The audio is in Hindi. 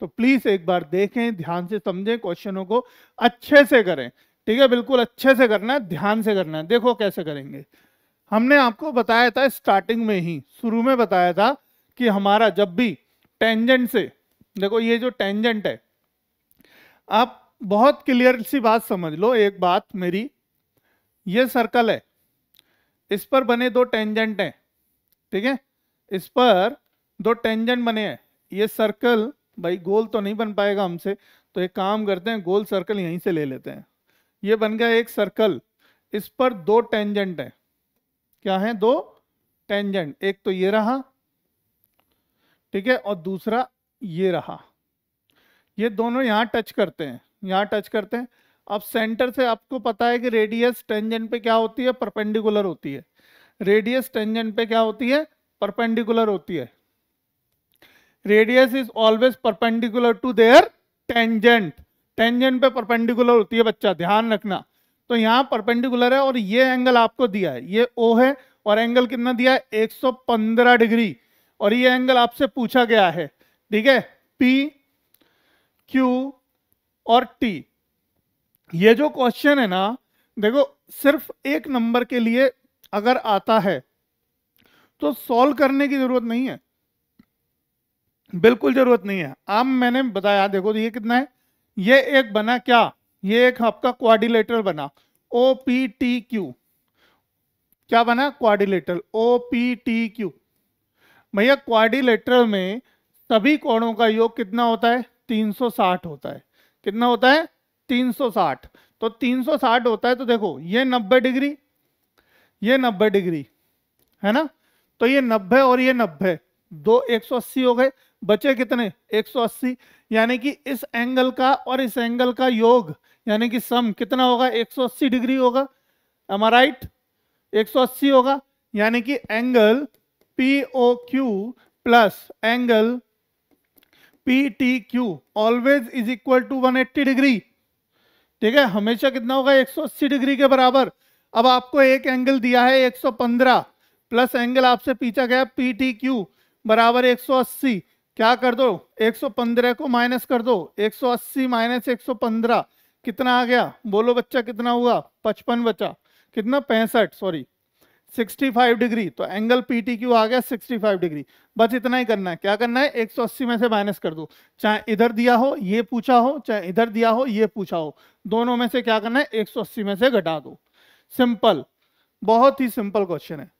तो प्लीज एक बार देखें ध्यान से समझें क्वेश्चनों को अच्छे से करें ठीक है बिल्कुल अच्छे से करना है ध्यान से करना है देखो कैसे करेंगे हमने आपको बताया था स्टार्टिंग में ही शुरू में बताया था कि हमारा जब भी टेंजेंट से देखो ये जो टेंजेंट है आप बहुत क्लियर सी बात समझ लो एक बात मेरी ये सर्कल है इस पर बने दो टेंजेंट हैं ठीक है इस पर दो टेंजेंट बने हैं ये सर्कल भाई गोल तो नहीं बन पाएगा हमसे तो एक काम करते हैं गोल सर्कल यहीं से ले लेते हैं ये बन गया एक सर्कल इस पर दो टेंजेंट है क्या है दो टेंजेंट एक तो ये रहा ठीक है और दूसरा ये रहा ये दोनों यहां टच करते हैं यहाँ टच करते हैं अब सेंटर से आपको पता है कि रेडियस टेंजेंट पे क्या होती है परपेंडिकुलर होती है रेडियस टेंजेंट पे क्या होती है परपेंडिकुलर होती है radius is always perpendicular to their tangent tangent पे परपेंडिकुलर होती है बच्चा ध्यान रखना तो यहाँ परपेंडिकुलर है और ये एंगल आपको दिया है ये ओ है और एंगल कितना दिया है 115 डिग्री और ये एंगल आपसे पूछा गया है ठीक है पी क्यू और टी ये जो क्वेश्चन है ना देखो सिर्फ एक नंबर के लिए अगर आता है तो सॉल्व करने की जरूरत नहीं है बिल्कुल जरूरत नहीं है आम मैंने बताया देखो तो ये कितना है ये एक बना क्या ये एक आपका क्वारिलेटर बना ओ पी टी क्यू क्या बना quadrilateral O P T Q भैया क्वारिलेटर में सभी कोणों का योग कितना होता है 360 होता है कितना होता है 360 तो 360 होता है तो देखो ये 90 डिग्री ये 90 डिग्री है ना तो ये 90 और ये 90 दो 180 हो गए बचे कितने 180 यानी कि इस एंगल का और इस एंगल का योग यानी कि सम कितना होगा 180 डिग्री होगा एम राइट 180 होगा यानी कि angle P O Q plus angle P T Q always is equal to 180 degree ठीक है हमेशा कितना होगा 180 डिग्री के बराबर अब आपको एक एंगल दिया है 115 प्लस एंगल आपसे पीछा गया पी टी क्यू बराबर 180 क्या कर दो 115 को माइनस कर दो 180 माइनस 115 कितना आ गया बोलो बच्चा कितना हुआ 55 बचा कितना पैंसठ सॉरी 65 डिग्री तो एंगल पीटी क्यू आ गया 65 डिग्री बस इतना ही करना है क्या करना है 180 में से माइनस कर दो चाहे इधर दिया हो ये पूछा हो चाहे इधर दिया हो ये पूछा हो दोनों में से क्या करना है 180 में से घटा दो सिंपल बहुत ही सिंपल क्वेश्चन है